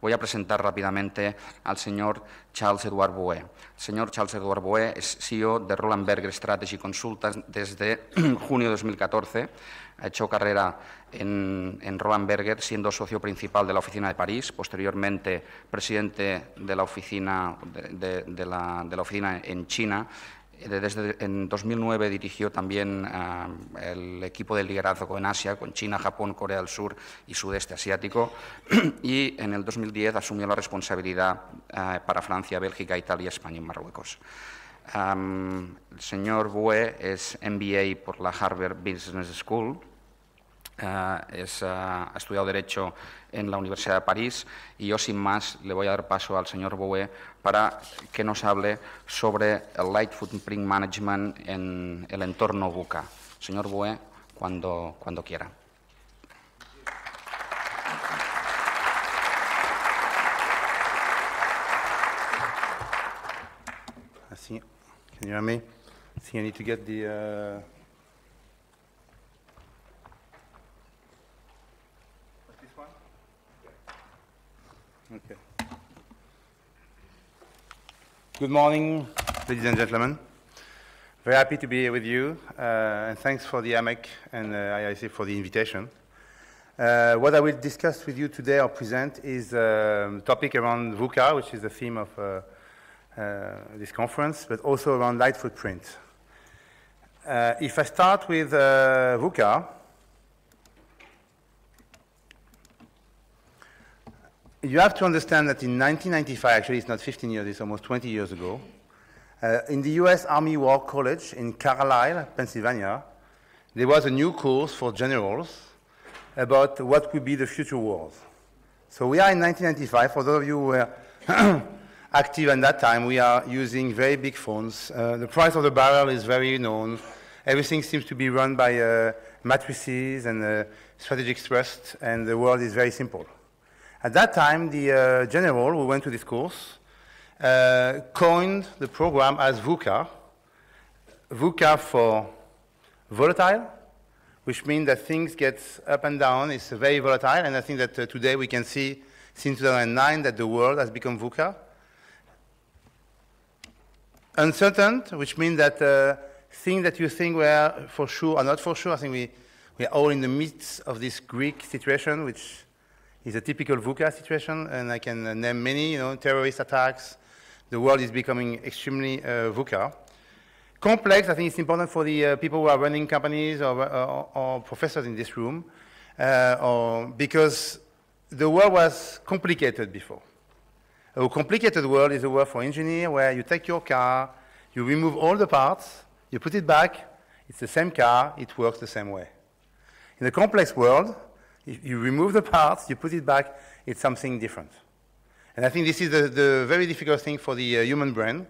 voy a presentar rápidamente al señor Charles Edouard Boué. El señor Charles Edouard Boué es CEO de Roland Berger Strategy Consultants desde junio de 2014. Ha hecho carrera en, Roland Berger, siendo socio principal de la oficina de París, posteriormente presidente de la oficina, de, la oficina en China desde, en 2009 dirigió también ah, el equipo de liderazgo en Asia, con China, Japón, Corea del Sur y Sudeste Asiático, y en el 2010 asumió la responsabilidad ah, para Francia, Bélgica, Italia, España y Marruecos. el señor Bue es MBA por la Harvard Business School, ah, ha estudiado Derecho en la Universidad de París. Y yo, sin más, le voy a dar paso al señor Boué para que nos hable sobre el Light Footprint Management en el entorno buca. Señor Boué, cuando, cuando quiera. Así, you need to Okay. Good morning, ladies and gentlemen. Very happy to be here with you, uh, and thanks for the AMEC and uh, IIC for the invitation. Uh, what I will discuss with you today or present is a um, topic around VUCA, which is the theme of uh, uh this conference, but also around light footprint. Uh, if I start with uh, VUCA, you have to understand that in 1995, actually it's not 15 years, it's almost 20 years ago, uh, in the U.S. Army War College in Carlisle, Pennsylvania, there was a new course for generals about what could be the future wars. So we are in 1995. For those of you who were active at that time, we are using very big phones. Uh, the price of the barrel is very known. Everything seems to be run by uh, matrices and uh, strategic thrust, and the world is very simple. At that time, the uh, general who went to this course uh, coined the program as VUCA. VUCA for volatile, which means that things get up and down. It's very volatile, and I think that uh, today we can see, since 2009, that the world has become VUCA. Uncertain, which means that uh, things that you think were for sure are not for sure. I think we, we are all in the midst of this Greek situation, which is a typical VUCA situation, and I can name many, you know, terrorist attacks. The world is becoming extremely uh, VUCA. Complex, I think it's important for the uh, people who are running companies or, uh, or, or professors in this room, uh, or because the world was complicated before. A complicated world is a world for engineer where you take your car, you remove all the parts, you put it back, it's the same car, it works the same way. In a complex world, you remove the parts, you put it back, it's something different. And I think this is the, the very difficult thing for the uh, human brain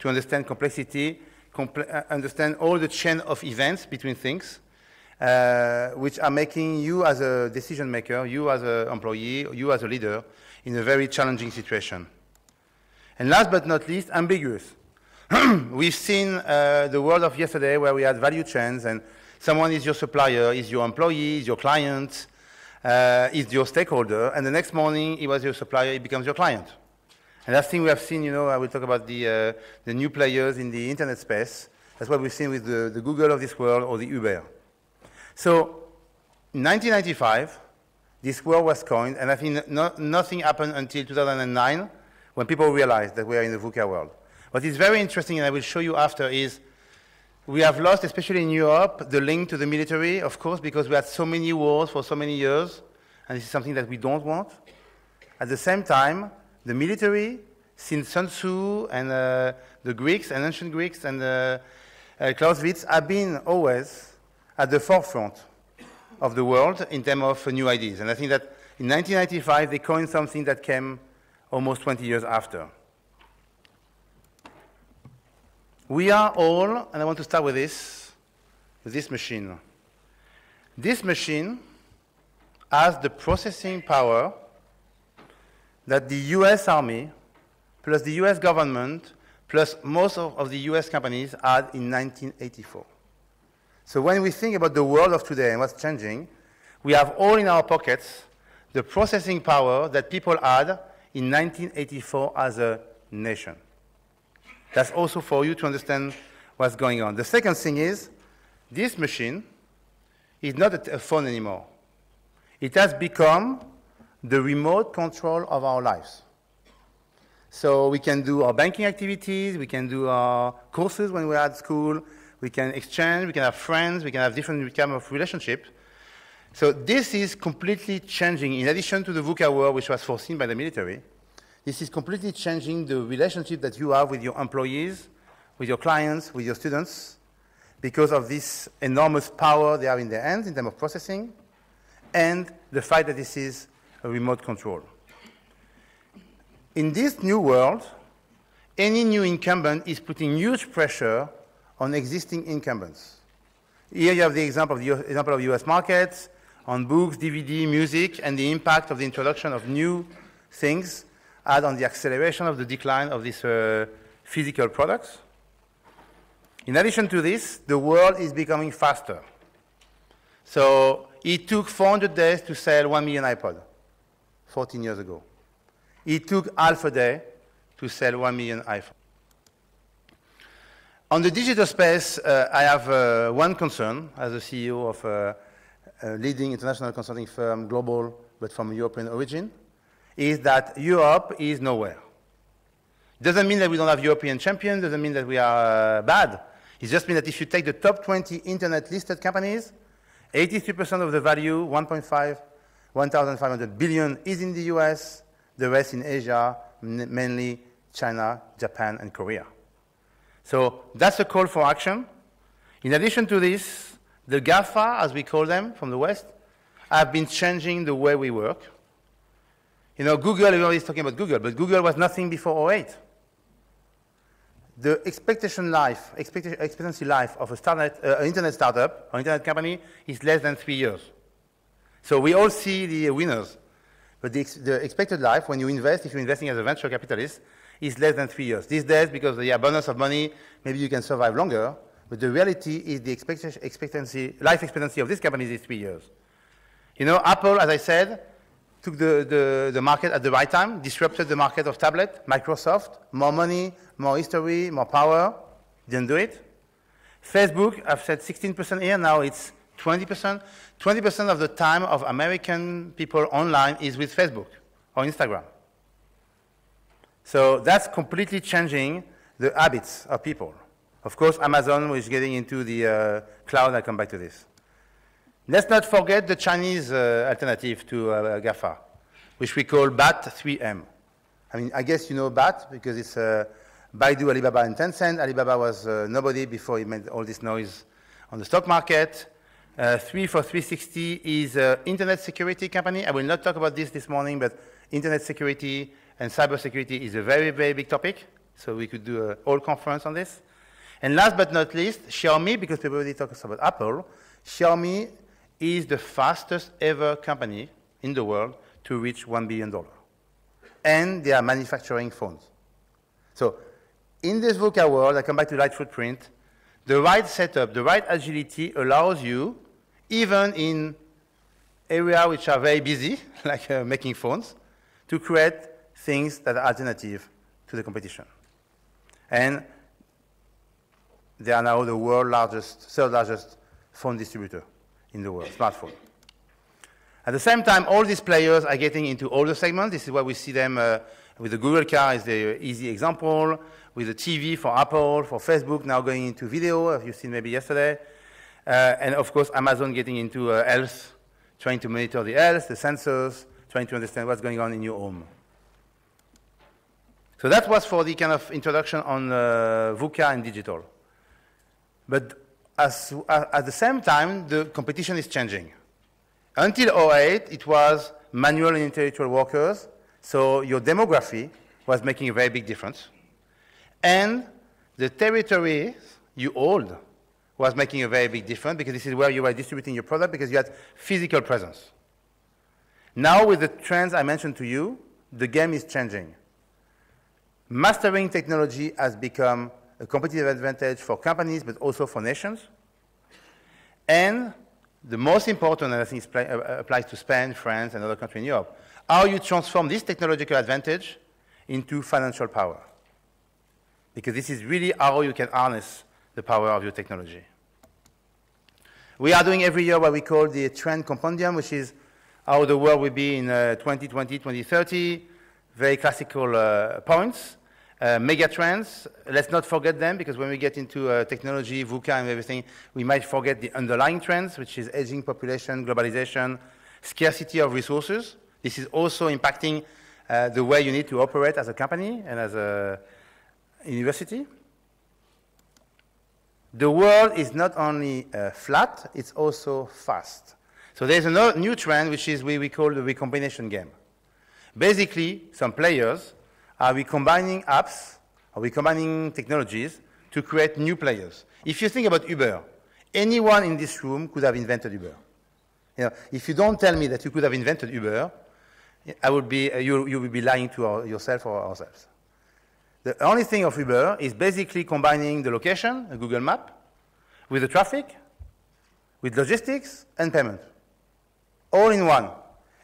to understand complexity, compl uh, understand all the chain of events between things, uh, which are making you as a decision maker, you as an employee, you as a leader, in a very challenging situation. And last but not least, ambiguous. We've seen uh, the world of yesterday where we had value chains and someone is your supplier, is your employee, is your client, uh, is your stakeholder, and the next morning it was your supplier, it becomes your client. And last thing we have seen, you know, I will talk about the, uh, the new players in the internet space. That's what we've seen with the, the Google of this world or the Uber. So, in 1995, this world was coined, and I think no, nothing happened until 2009 when people realized that we are in the VUCA world. What is very interesting, and I will show you after, is we have lost, especially in Europe, the link to the military, of course, because we had so many wars for so many years, and this is something that we don't want. At the same time, the military, since Sun Tzu and uh, the Greeks and ancient Greeks and uh, uh, Clausewitz, have been always at the forefront of the world in terms of new ideas. And I think that in 1995, they coined something that came almost 20 years after. We are all, and I want to start with this, with this machine. This machine has the processing power that the US Army, plus the US government, plus most of, of the US companies had in 1984. So when we think about the world of today and what's changing, we have all in our pockets the processing power that people had in 1984 as a nation. That's also for you to understand what's going on. The second thing is, this machine is not a phone anymore. It has become the remote control of our lives. So we can do our banking activities, we can do our courses when we're at school, we can exchange, we can have friends, we can have different kind of relationships. So this is completely changing. In addition to the VUCA war, which was foreseen by the military, this is completely changing the relationship that you have with your employees, with your clients, with your students, because of this enormous power they have in their hands in terms of processing, and the fact that this is a remote control. In this new world, any new incumbent is putting huge pressure on existing incumbents. Here you have the example of the US, example of US markets, on books, DVD, music, and the impact of the introduction of new things add on the acceleration of the decline of these uh, physical products. In addition to this, the world is becoming faster. So it took 400 days to sell 1 million iPod 14 years ago. It took half a day to sell 1 million iPhone. On the digital space, uh, I have uh, one concern as a CEO of uh, a leading international consulting firm, global, but from European origin is that Europe is nowhere. Doesn't mean that we don't have European champions, doesn't mean that we are uh, bad. It just means that if you take the top 20 internet listed companies, 83% of the value, 1.5, 1,500 billion, is in the US, the rest in Asia, mainly China, Japan, and Korea. So that's a call for action. In addition to this, the GAFA, as we call them from the West, have been changing the way we work. You know, Google, everybody's talking about Google, but Google was nothing before 08. The expectation life, expectancy life of a startup, uh, an internet startup, an internet company, is less than three years. So we all see the winners. But the, the, expected life, when you invest, if you're investing as a venture capitalist, is less than three years. These days, because of the abundance of money, maybe you can survive longer. But the reality is the expectancy, life expectancy of this company is three years. You know, Apple, as I said, took the, the, the market at the right time, disrupted the market of tablet, Microsoft, more money, more history, more power, didn't do it. Facebook, I've said 16% here, now it's 20%. 20% of the time of American people online is with Facebook or Instagram. So that's completely changing the habits of people. Of course, Amazon is getting into the uh, cloud, I'll come back to this. Let's not forget the Chinese uh, alternative to uh, GAFA, which we call BAT3M. I mean, I guess you know BAT because it's uh, Baidu, Alibaba, and Tencent. Alibaba was uh, nobody before he made all this noise on the stock market. Uh, 3 for 360 is an uh, internet security company. I will not talk about this this morning, but internet security and cybersecurity is a very, very big topic. So we could do a whole conference on this. And last but not least, Xiaomi, because everybody talks about Apple, Xiaomi is the fastest ever company in the world to reach $1 billion. And they are manufacturing phones. So in this VUCA world, I come back to light footprint, the right setup, the right agility allows you, even in areas which are very busy, like uh, making phones, to create things that are alternative to the competition. And they are now the world's largest, third largest phone distributor in the world, smartphone. At the same time, all these players are getting into older segments. This is where we see them uh, with the Google car is the easy example, with the TV for Apple, for Facebook, now going into video, as you've seen maybe yesterday. Uh, and of course, Amazon getting into uh, health, trying to monitor the health, the sensors, trying to understand what's going on in your home. So that was for the kind of introduction on uh, VUCA and digital. But as, at the same time, the competition is changing. Until 08, it was manual and intellectual workers, so your demography was making a very big difference. And the territory you hold was making a very big difference because this is where you were distributing your product because you had physical presence. Now, with the trends I mentioned to you, the game is changing. Mastering technology has become a competitive advantage for companies, but also for nations. And the most important, and I think it uh, uh, applies to Spain, France, and other countries in Europe, how you transform this technological advantage into financial power. Because this is really how you can harness the power of your technology. We are doing every year what we call the trend compendium, which is how the world will be in uh, 2020, 2030, very classical uh, points. Uh, megatrends, let's not forget them because when we get into uh, technology, VUCA and everything, we might forget the underlying trends, which is aging population, globalization, scarcity of resources. This is also impacting uh, the way you need to operate as a company and as a uh, university. The world is not only uh, flat, it's also fast. So there's a new trend, which is what we call the recombination game. Basically, some players are we combining apps? Are we combining technologies to create new players? If you think about Uber, anyone in this room could have invented Uber. You know, if you don't tell me that you could have invented Uber, I would be, uh, you, you would be lying to our, yourself or ourselves. The only thing of Uber is basically combining the location, a Google map, with the traffic, with logistics, and payment. All in one.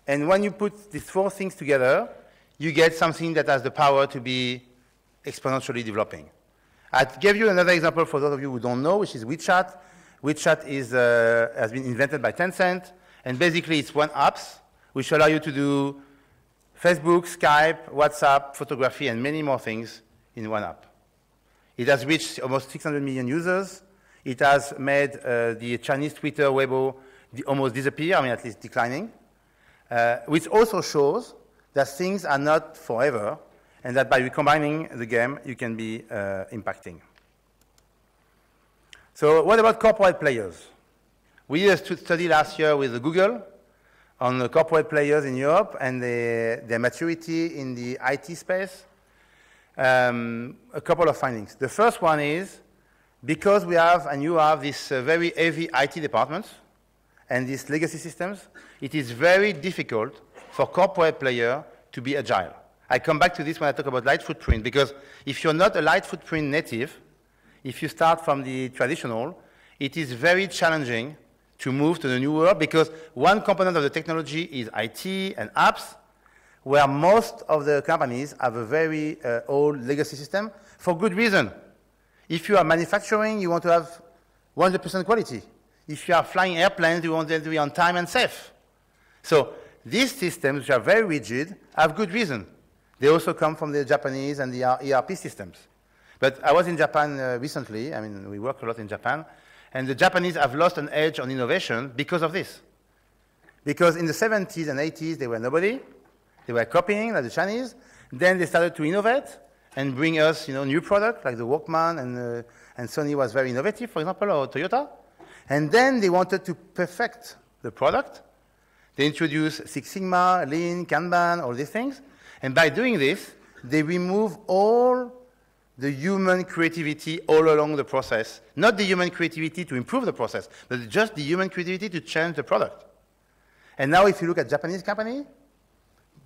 And when you put these four things together, you get something that has the power to be exponentially developing. I gave you another example for those of you who don't know, which is WeChat. WeChat is, uh, has been invented by Tencent, and basically it's one apps which allow you to do Facebook, Skype, WhatsApp, photography, and many more things in one app. It has reached almost 600 million users. It has made uh, the Chinese Twitter, Weibo, almost disappear, I mean, at least declining, uh, which also shows that things are not forever, and that by recombining the game, you can be uh, impacting. So what about corporate players? We did a study last year with Google on the corporate players in Europe and the, their maturity in the IT space. Um, a couple of findings. The first one is because we have and you have this uh, very heavy IT departments and these legacy systems, it is very difficult for corporate player to be agile. I come back to this when I talk about light footprint, because if you're not a light footprint native, if you start from the traditional, it is very challenging to move to the new world because one component of the technology is IT and apps, where most of the companies have a very uh, old legacy system for good reason. If you are manufacturing, you want to have 100% quality. If you are flying airplanes, you want them to be on time and safe. So these systems, which are very rigid, have good reason. They also come from the Japanese and the ERP systems. But I was in Japan uh, recently. I mean, we work a lot in Japan. And the Japanese have lost an edge on innovation because of this. Because in the 70s and 80s, they were nobody. They were copying like the Chinese. Then they started to innovate and bring us you know, new products like the Walkman, and, uh, and Sony was very innovative, for example, or Toyota. And then they wanted to perfect the product they introduce Six Sigma, Lean, Kanban, all these things. And by doing this, they remove all the human creativity all along the process. Not the human creativity to improve the process, but just the human creativity to change the product. And now if you look at Japanese company,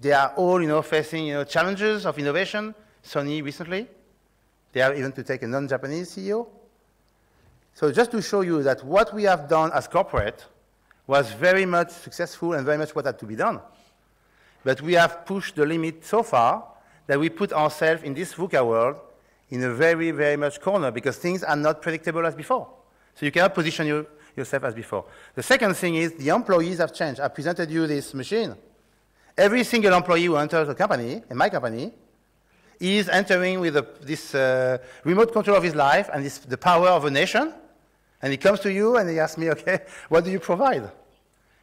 they are all you know, facing you know, challenges of innovation. Sony recently, they are even to take a non-Japanese CEO. So just to show you that what we have done as corporate was very much successful and very much what had to be done. But we have pushed the limit so far that we put ourselves in this VUCA world in a very, very much corner because things are not predictable as before. So you cannot position you, yourself as before. The second thing is the employees have changed. I presented you this machine. Every single employee who enters the company, in my company, is entering with a, this uh, remote control of his life and this, the power of a nation and he comes to you and he asks me, okay, what do you provide?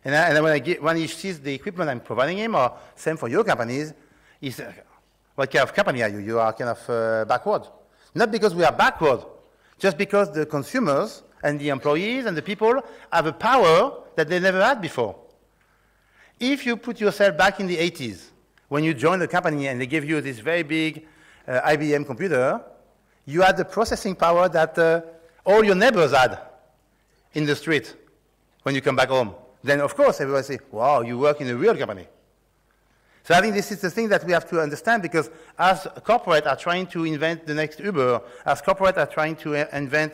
And, I, and when, I get, when he sees the equipment I'm providing him, or same for your companies, he says, what kind of company are you? You are kind of uh, backward. Not because we are backward, just because the consumers and the employees and the people have a power that they never had before. If you put yourself back in the 80s, when you joined the company and they gave you this very big uh, IBM computer, you had the processing power that uh, all your neighbors had in the street when you come back home. Then, of course, everybody say, wow, you work in a real company. So I think this is the thing that we have to understand because as corporate are trying to invent the next Uber, as corporate are trying to uh, invent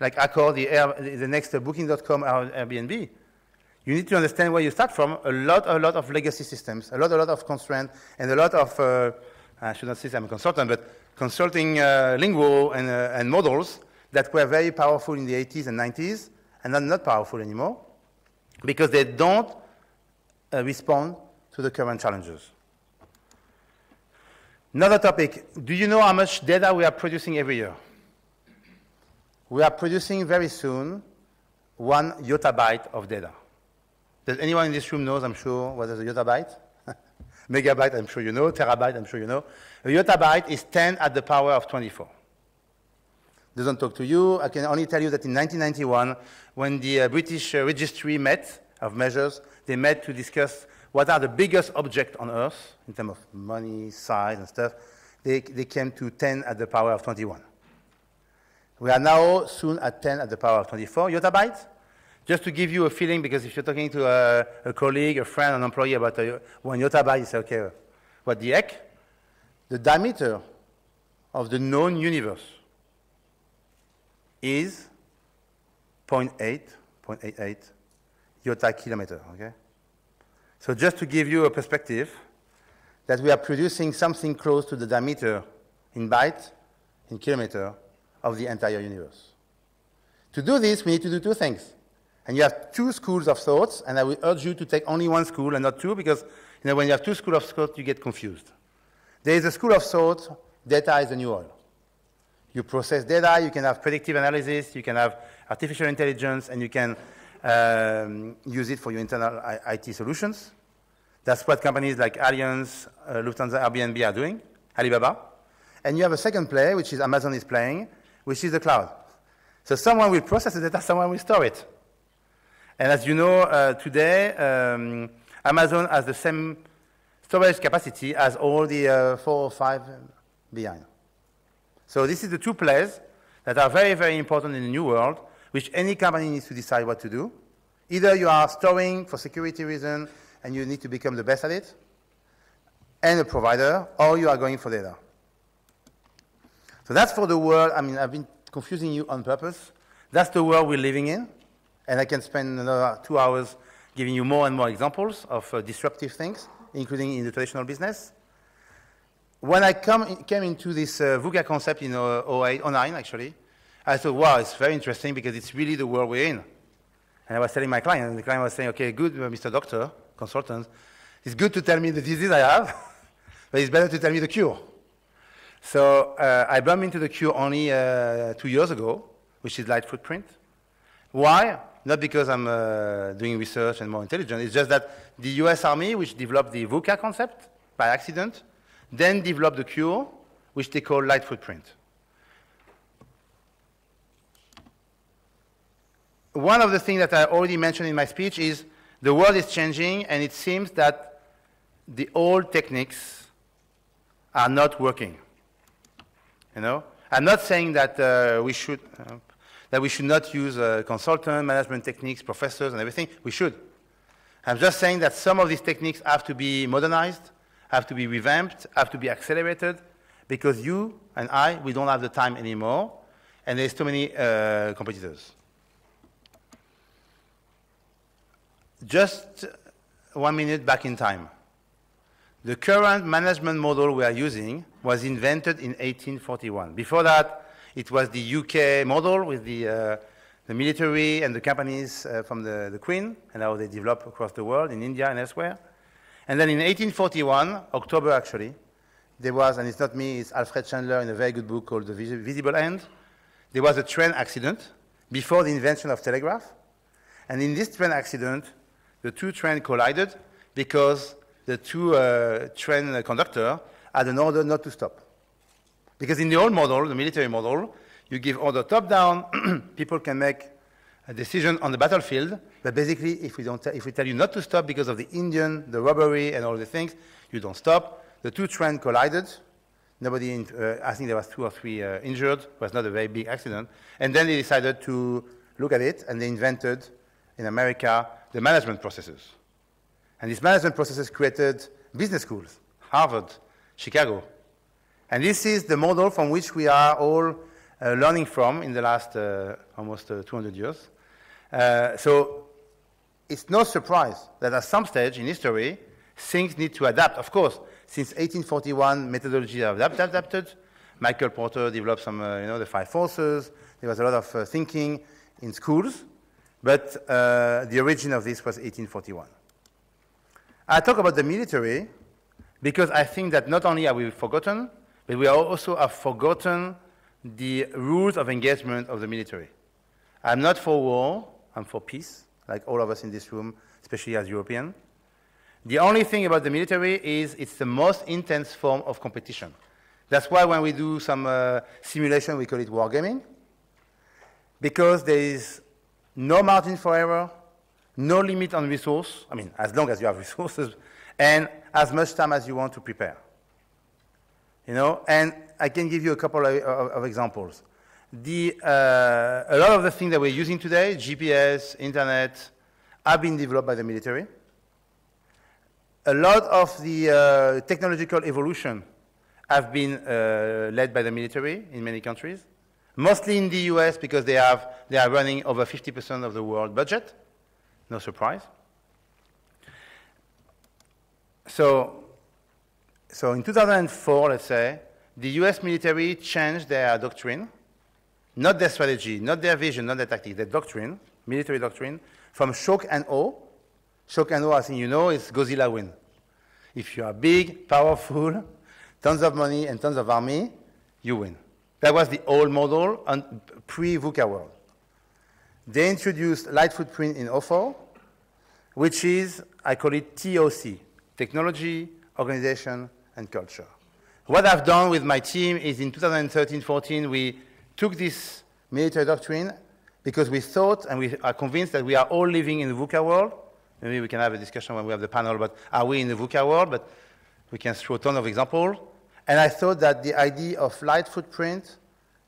like Accor, the, Air, the next uh, Booking.com or uh, Airbnb, you need to understand where you start from. A lot, a lot of legacy systems, a lot, a lot of constraints, and a lot of, uh, I should not say I'm a consultant, but consulting uh, lingo and, uh, and models that were very powerful in the 80s and 90s and are not powerful anymore because they don't uh, respond to the current challenges. Another topic do you know how much data we are producing every year? We are producing very soon one yottabyte of data. Does anyone in this room knows, I'm sure, what is a yottabyte? Megabyte, I'm sure you know. Terabyte, I'm sure you know. A yottabyte is 10 at the power of 24 doesn't talk to you. I can only tell you that in 1991, when the uh, British uh, Registry met of measures, they met to discuss what are the biggest objects on Earth in terms of money, size, and stuff. They, they came to 10 at the power of 21. We are now soon at 10 at the power of 24 yottabytes. Just to give you a feeling, because if you're talking to a, a colleague, a friend, an employee about a, uh, one yottabyte, you say, okay, what the heck? The diameter of the known universe is 0.8, 0.88 yotta kilometer, okay? So just to give you a perspective, that we are producing something close to the diameter in byte, in kilometer, of the entire universe. To do this, we need to do two things. And you have two schools of thoughts, and I will urge you to take only one school and not two, because you know, when you have two schools of thought, you get confused. There is a school of thought, data is the new oil. You process data, you can have predictive analysis, you can have artificial intelligence, and you can um, use it for your internal IT solutions. That's what companies like Allianz, uh, Lufthansa, Airbnb are doing, Alibaba. And you have a second play, which is Amazon is playing, which is the cloud. So someone will process the data, someone will store it. And as you know, uh, today, um, Amazon has the same storage capacity as all the uh, four or five behind. So this is the two plays that are very, very important in the new world, which any company needs to decide what to do. Either you are storing for security reasons and you need to become the best at it, and a provider, or you are going for data. So that's for the world. I mean, I've been confusing you on purpose. That's the world we're living in. And I can spend another two hours giving you more and more examples of uh, disruptive things, including in the traditional business when I come, came into this uh, VUCA concept in uh, oh oh actually, I thought, wow, it's very interesting because it's really the world we're in. And I was telling my client, and the client was saying, okay, good, uh, Mr. Doctor, consultant, it's good to tell me the disease I have, but it's better to tell me the cure. So uh, I bumped into the cure only uh, two years ago, which is light footprint. Why? Not because I'm uh, doing research and more intelligent. It's just that the US Army, which developed the VUCA concept by accident, then develop the cure, which they call light footprint. One of the things that I already mentioned in my speech is the world is changing, and it seems that the old techniques are not working. You know, I'm not saying that uh, we should uh, that we should not use uh, consultant management techniques, professors, and everything. We should. I'm just saying that some of these techniques have to be modernized, have to be revamped, have to be accelerated, because you and I, we don't have the time anymore, and there's too many uh, competitors. Just one minute back in time. The current management model we are using was invented in 1841. Before that, it was the UK model with the, uh, the military and the companies uh, from the, the Queen, and how they develop across the world, in India and elsewhere. And then in 1841, October actually, there was, and it's not me, it's Alfred Chandler in a very good book called The Visible End, there was a train accident before the invention of telegraph. And in this train accident, the two trains collided because the two uh, train conductor had an order not to stop. Because in the old model, the military model, you give order top down, people can make a decision on the battlefield, but basically, if we, don't if we tell you not to stop because of the Indian, the robbery, and all the things, you don't stop. The two trains collided. Nobody, in, uh, I think there was two or three uh, injured. It was not a very big accident. And then they decided to look at it, and they invented in America the management processes. And these management processes created business schools, Harvard, Chicago. And this is the model from which we are all uh, learning from in the last uh, almost uh, 200 years. Uh, so it's no surprise that at some stage in history, things need to adapt. Of course, since 1841, methodologies have adapted. Michael Porter developed some, uh, you know, the five forces. There was a lot of uh, thinking in schools, but uh, the origin of this was 1841. I talk about the military because I think that not only are we forgotten, but we also have forgotten the rules of engagement of the military. I'm not for war, and for peace, like all of us in this room, especially as European. The only thing about the military is it's the most intense form of competition. That's why when we do some uh, simulation, we call it wargaming, because there is no margin for error, no limit on resource, I mean, as long as you have resources, and as much time as you want to prepare. You know, and I can give you a couple of, of, of examples the, uh, a lot of the things that we're using today, GPS, internet, have been developed by the military. A lot of the uh, technological evolution have been uh, led by the military in many countries, mostly in the US because they, have, they are running over 50% of the world budget. No surprise. So, so in 2004, let's say, the US military changed their doctrine not their strategy, not their vision, not their tactics. their doctrine, military doctrine, from shock and awe. Shock and awe, I think you know, is Godzilla win. If you are big, powerful, tons of money, and tons of army, you win. That was the old model pre-VUCA world. They introduced light footprint in 04, which is, I call it TOC, technology, organization, and culture. What I've done with my team is in 2013-14, we took this military doctrine because we thought and we are convinced that we are all living in the VUCA world. Maybe we can have a discussion when we have the panel But are we in the VUCA world, but we can throw a ton of examples. And I thought that the idea of light footprint,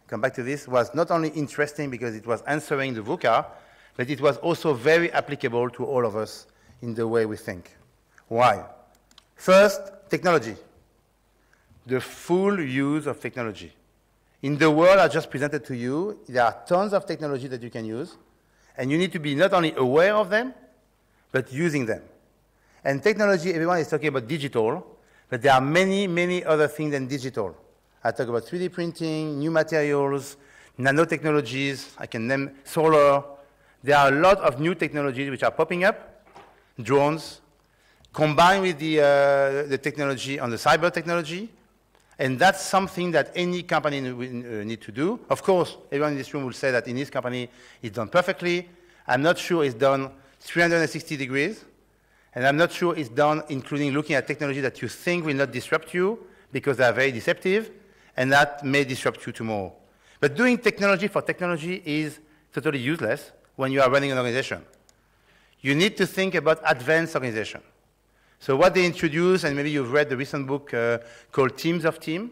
come back to this, was not only interesting because it was answering the VUCA, but it was also very applicable to all of us in the way we think. Why? First, technology. The full use of technology. In the world I just presented to you, there are tons of technology that you can use, and you need to be not only aware of them, but using them. And technology, everyone is talking about digital, but there are many, many other things than digital. I talk about 3D printing, new materials, nanotechnologies, I can name solar. There are a lot of new technologies which are popping up, drones, combined with the, uh, the technology on the cyber technology, and that's something that any company uh, need to do. Of course, everyone in this room will say that in this company it's done perfectly. I'm not sure it's done 360 degrees. And I'm not sure it's done including looking at technology that you think will not disrupt you because they are very deceptive and that may disrupt you tomorrow. But doing technology for technology is totally useless when you are running an organization. You need to think about advanced organization. So what they introduced, and maybe you've read the recent book uh, called Teams of Team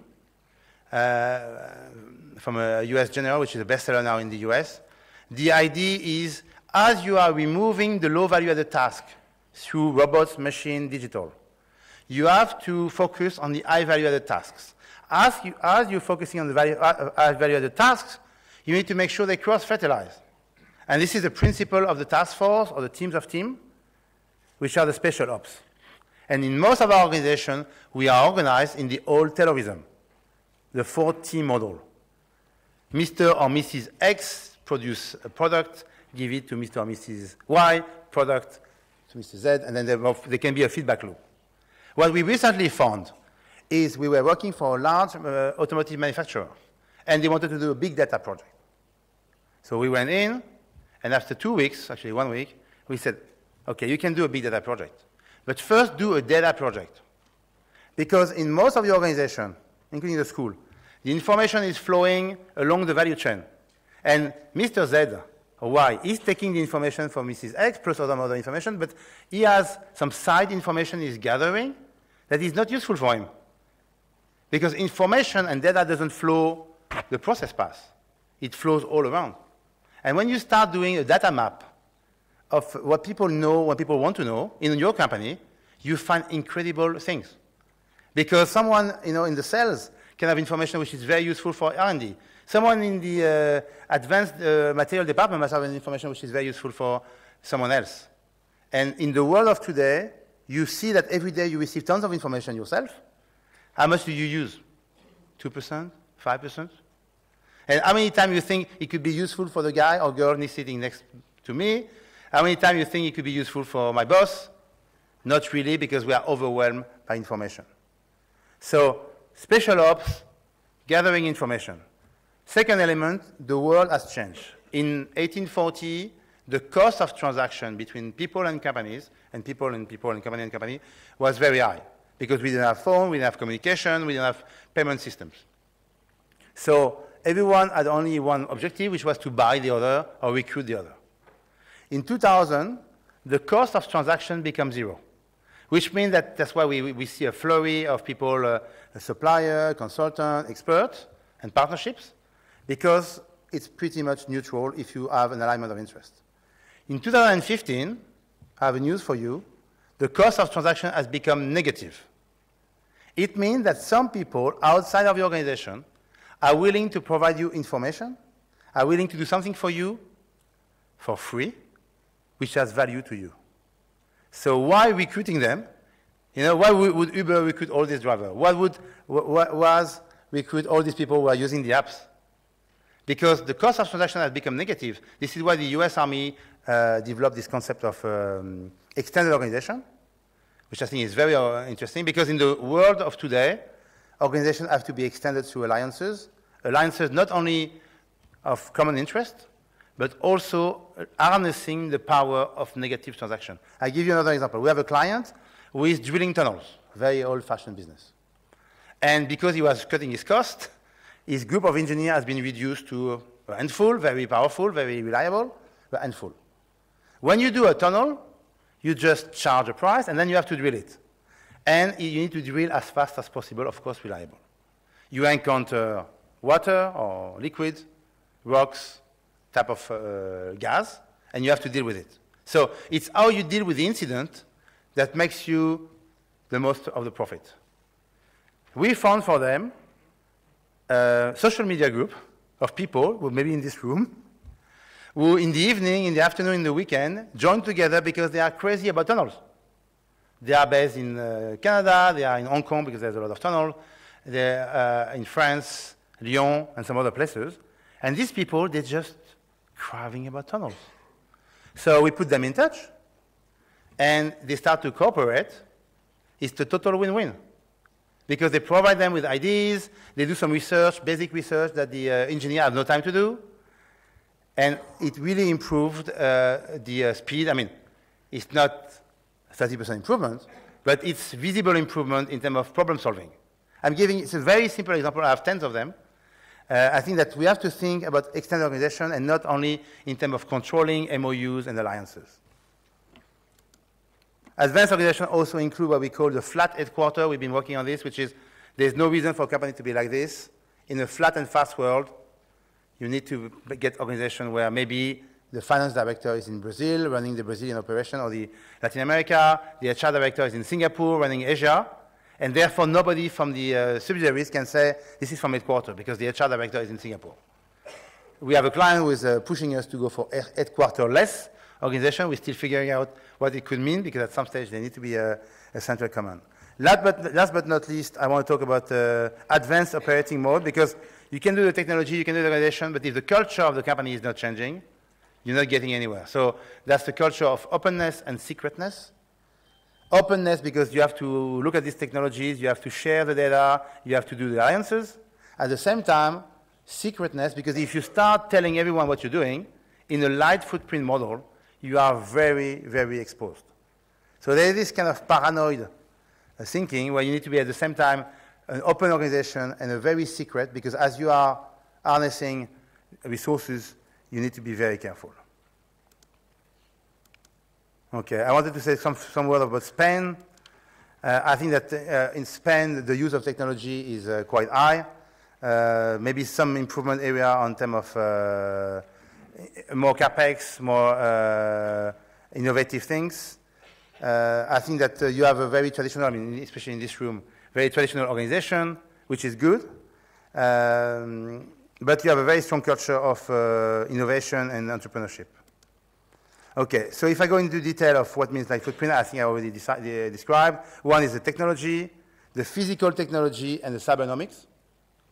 uh, from a US general, which is a bestseller now in the US. The idea is as you are removing the low value added task through robots, machine, digital, you have to focus on the high value added tasks. As, you, as you're focusing on the value, uh, uh high value added tasks, you need to make sure they cross fertilize. And this is the principle of the task force or the teams of team, which are the special ops. And in most of our organisations, we are organized in the old terrorism, the 4T model. Mr. or Mrs. X produce a product, give it to Mr. or Mrs. Y, product to Mr. Z, and then there can be a feedback loop. What we recently found is we were working for a large uh, automotive manufacturer, and they wanted to do a big data project. So we went in, and after two weeks, actually one week, we said, okay, you can do a big data project. But first, do a data project. Because in most of the organization, including the school, the information is flowing along the value chain. And Mr. Z or Y is taking the information from Mrs. X plus other other information, but he has some side information he's gathering that is not useful for him. Because information and data doesn't flow the process path. It flows all around. And when you start doing a data map of what people know, what people want to know in your company, you find incredible things. Because someone you know, in the sales can have information which is very useful for R&D. Someone in the uh, advanced uh, material department must have information which is very useful for someone else. And in the world of today, you see that every day you receive tons of information yourself. How much do you use? 2%? 5%? And how many times you think it could be useful for the guy or girl sitting next to me how many times you think it could be useful for my boss? Not really, because we are overwhelmed by information. So special ops, gathering information. Second element, the world has changed. In 1840, the cost of transaction between people and companies, and people and people and company and company, was very high because we didn't have phone, we didn't have communication, we didn't have payment systems. So everyone had only one objective, which was to buy the other or recruit the other. In 2000, the cost of transaction becomes zero, which means that that's why we, we see a flurry of people, uh, supplier, consultant, expert, and partnerships, because it's pretty much neutral if you have an alignment of interest. In 2015, I have news for you, the cost of transaction has become negative. It means that some people outside of your organization are willing to provide you information, are willing to do something for you for free, which has value to you. So why recruiting them? You know, why would Uber recruit all these drivers? Why would why was recruit all these people who are using the apps? Because the cost of transaction has become negative. This is why the US Army uh, developed this concept of um, extended organization, which I think is very uh, interesting because in the world of today, organizations have to be extended through alliances, alliances not only of common interest, but also harnessing the power of negative transaction. I give you another example. We have a client who is drilling tunnels, very old-fashioned business. And because he was cutting his cost, his group of engineers has been reduced to a handful, very powerful, very reliable, a handful. When you do a tunnel, you just charge a price and then you have to drill it. And you need to drill as fast as possible, of course, reliable. You encounter water or liquid, rocks, type of uh, gas, and you have to deal with it. So it's how you deal with the incident that makes you the most of the profit. We found for them a social media group of people, who maybe in this room, who in the evening, in the afternoon, in the weekend, join together because they are crazy about tunnels. They are based in uh, Canada, they are in Hong Kong because there's a lot of tunnels, they're uh, in France, Lyon, and some other places. And these people, they just craving about tunnels. So we put them in touch, and they start to cooperate. It's a total win-win because they provide them with ideas, they do some research, basic research that the uh, engineer has no time to do, and it really improved uh, the uh, speed. I mean, it's not 30% improvement, but it's visible improvement in terms of problem solving. I'm giving, it's a very simple example, I have tens of them, uh, I think that we have to think about extended organization and not only in terms of controlling MOUs and alliances. Advanced organization also include what we call the flat headquarter. We've been working on this, which is there's no reason for a company to be like this. In a flat and fast world, you need to get organization where maybe the finance director is in Brazil running the Brazilian operation or the Latin America, the HR director is in Singapore running Asia, and therefore, nobody from the uh, subsidiaries can say, this is from headquarters, because the HR director is in Singapore. We have a client who is uh, pushing us to go for headquarter-less organization. We're still figuring out what it could mean, because at some stage there need to be a, a central command. Last but, last but, not least, I want to talk about uh, advanced operating mode, because you can do the technology, you can do the organization, but if the culture of the company is not changing, you're not getting anywhere. So that's the culture of openness and secretness openness because you have to look at these technologies, you have to share the data, you have to do the alliances. At the same time, secretness because if you start telling everyone what you're doing in a light footprint model, you are very, very exposed. So there is this kind of paranoid uh, thinking where you need to be at the same time an open organization and a very secret because as you are harnessing resources, you need to be very careful. Okay, I wanted to say some, some word about Spain. Uh, I think that uh, in Spain, the use of technology is uh, quite high. Uh, maybe some improvement area on terms of uh, more capex, more uh, innovative things. I think that you have a very traditional, I mean, especially in this room, very traditional organization, which is good. Um, but you have a very strong culture of innovation and entrepreneurship. Okay, so if I go into detail of what means light footprint, I think I already described. One is the technology, the physical technology, and the cybernomics.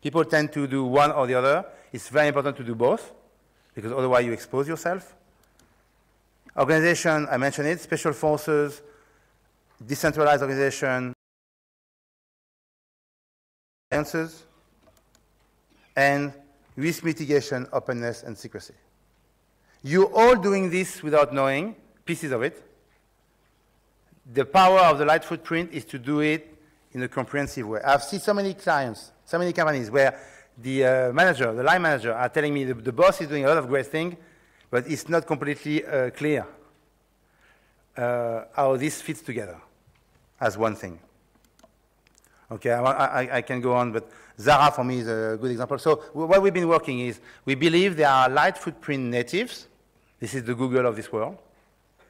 People tend to do one or the other. It's very important to do both, because otherwise you expose yourself. Organization, I mentioned it, special forces, decentralized organization, answers, and risk mitigation, openness, and secrecy. You're all doing this without knowing pieces of it. The power of the light footprint is to do it in a comprehensive way. I've seen so many clients, so many companies where the uh, manager, the line manager, are telling me the, the, boss is doing a lot of great things, but it's not completely uh, clear uh, how this fits together as one thing. Okay, I, I, I, can go on, but Zara for me is a good example. So what we've been working is we believe there are light footprint natives this is the Google of this world,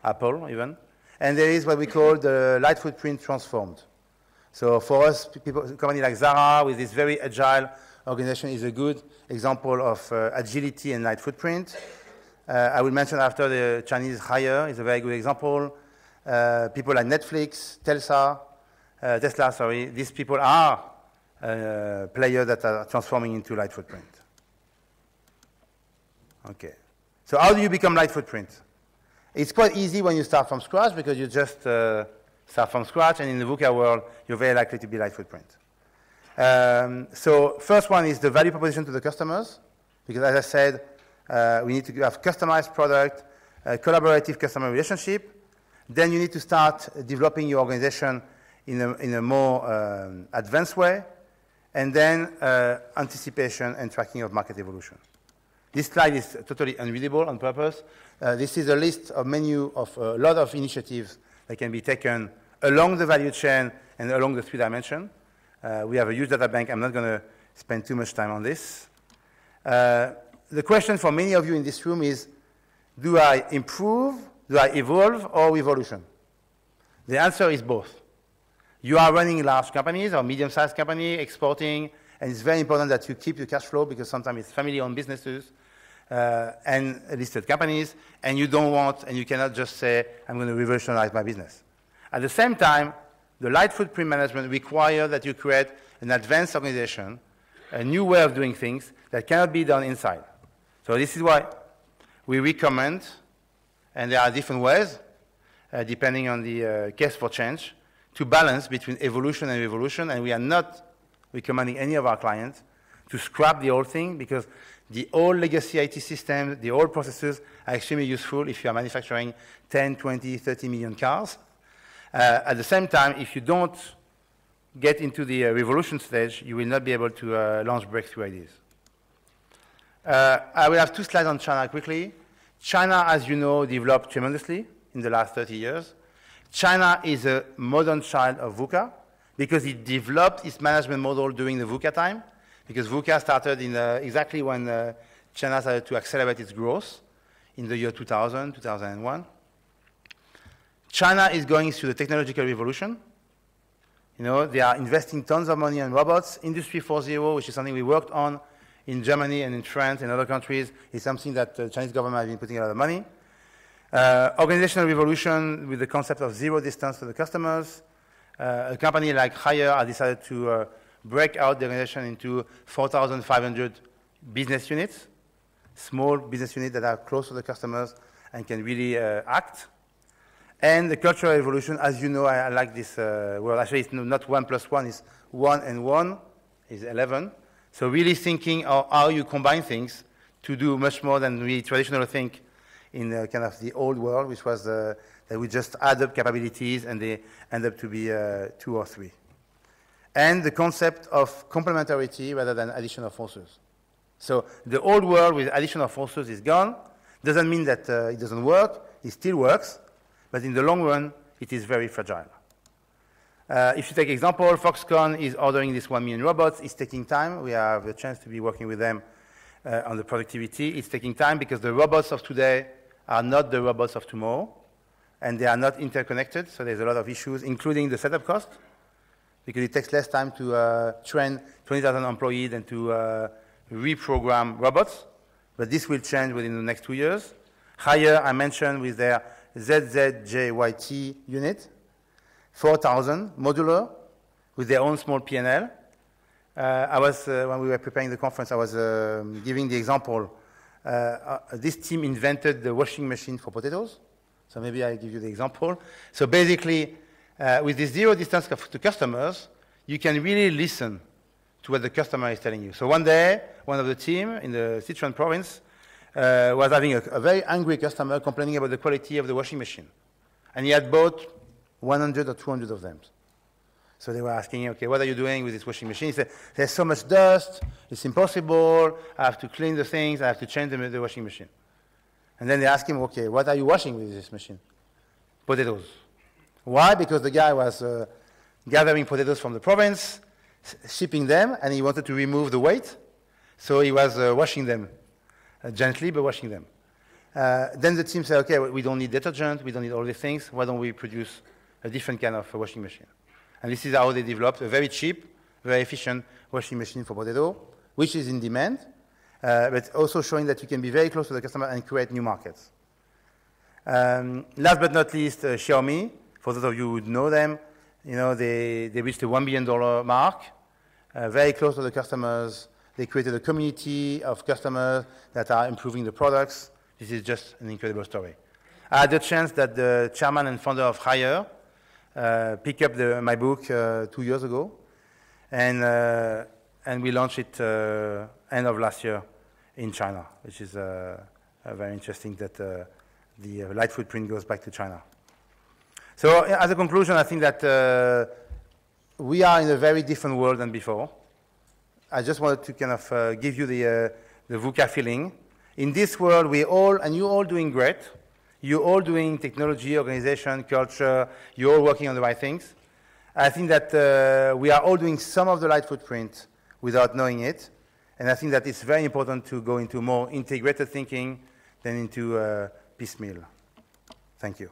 Apple even. And there is what we call the light footprint transformed. So for us, people, company like Zara with this very agile organization is a good example of uh, agility and light footprint. Uh, I will mention after the Chinese hire is a very good example. Uh, people like Netflix, Telsa, uh, Tesla, sorry, these people are uh, players that are transforming into light footprint. Okay. So how do you become light footprint? It's quite easy when you start from scratch because you just uh, start from scratch, and in the VUCA world, you're very likely to be light footprint. Um, so first one is the value proposition to the customers, because as I said, uh, we need to have customized product, collaborative customer relationship. Then you need to start developing your organization in a, in a more um, advanced way, and then uh, anticipation and tracking of market evolution. This slide is totally unreadable on purpose. Uh, this is a list of menu of a lot of initiatives that can be taken along the value chain and along the three dimension. Uh, we have a huge data bank. I'm not going to spend too much time on this. Uh, the question for many of you in this room is, do I improve, do I evolve, or evolution? The answer is both. You are running large companies or medium-sized company, exporting, and it's very important that you keep your cash flow because sometimes it's family-owned businesses uh, and listed companies, and you don't want and you cannot just say, I'm going to revolutionize my business. At the same time, the light footprint management requires that you create an advanced organization, a new way of doing things that cannot be done inside. So this is why we recommend, and there are different ways, uh, depending on the uh, case for change, to balance between evolution and revolution, and we are not recommending any of our clients to scrap the whole thing because the old legacy IT systems, the old processes are extremely useful if you are manufacturing 10, 20, 30 million cars. Uh, at the same time, if you don't get into the uh, revolution stage, you will not be able to uh, launch breakthrough ideas. Uh, I will have two slides on China quickly. China, as you know, developed tremendously in the last 30 years. China is a modern child of VUCA because it developed its management model during the VUCA time because VUCA started in uh, exactly when uh, China started to accelerate its growth in the year 2000, 2001. China is going through the technological revolution. You know, they are investing tons of money on robots. Industry 4.0, which is something we worked on in Germany and in France and other countries, is something that the uh, Chinese government has been putting a lot of money. Uh, organizational revolution with the concept of zero distance to the customers. Uh, a company like Hire has decided to uh, break out the organization into 4,500 business units, small business units that are close to the customers and can really uh, act. And the cultural evolution, as you know, I, I like this uh, Well, Actually, it's not one plus one, it's one and one is 11. So really thinking of how you combine things to do much more than we traditionally think in uh, kind of the old world, which was uh, that we just add up capabilities and they end up to be uh, two or three and the concept of complementarity rather than addition of forces. So the old world with addition of forces is gone. Doesn't mean that uh, it doesn't work. It still works, but in the long run, it is very fragile. Uh, if you take example, Foxconn is ordering this 1 million robots. It's taking time. We have a chance to be working with them uh, on the productivity. It's taking time because the robots of today are not the robots of tomorrow, and they are not interconnected. So there's a lot of issues, including the setup cost because it takes less time to uh, train 20,000 employees than to uh, reprogram robots. But this will change within the next two years. Higher, I mentioned, with their ZZJYT unit, 4,000 modular with their own small P&L. Uh, I was, uh, when we were preparing the conference, I was um, giving the example. Uh, uh, this team invented the washing machine for potatoes. So maybe I give you the example. So basically, uh, with this zero distance to customers, you can really listen to what the customer is telling you. So one day, one of the team in the Sichuan province uh, was having a, a, very angry customer complaining about the quality of the washing machine. And he had bought 100 or 200 of them. So they were asking him, okay, what are you doing with this washing machine? He said, there's so much dust, it's impossible, I have to clean the things, I have to change the, the washing machine. And then they asked him, okay, what are you washing with this machine? Potatoes. Why? Because the guy was uh, gathering potatoes from the province, shipping them, and he wanted to remove the weight, so he was uh, washing them, uh, gently but washing them. Uh, then the team said, okay, we don't need detergent, we don't need all these things, why don't we produce a different kind of uh, washing machine? And this is how they developed a very cheap, very efficient washing machine for potato, which is in demand, uh, but also showing that you can be very close to the customer and create new markets. Um, last but not least, Xiaomi for those of you who know them, you know, they, they reached the $1 billion mark, uh, very close to the customers. They created a community of customers that are improving the products. This is just an incredible story. I had the chance that the chairman and founder of Hire uh, picked up the, my book uh, two years ago, and, uh, and we launched it uh, end of last year in China, which is uh, very interesting that uh, the light footprint goes back to China. So as a conclusion, I think that uh, we are in a very different world than before. I just wanted to kind of uh, give you the, uh, the VUCA feeling. In this world, we all, and you're all doing great. You're all doing technology, organization, culture. You're all working on the right things. I think that uh, we are all doing some of the light footprint without knowing it. And I think that it's very important to go into more integrated thinking than into uh, piecemeal. Thank you.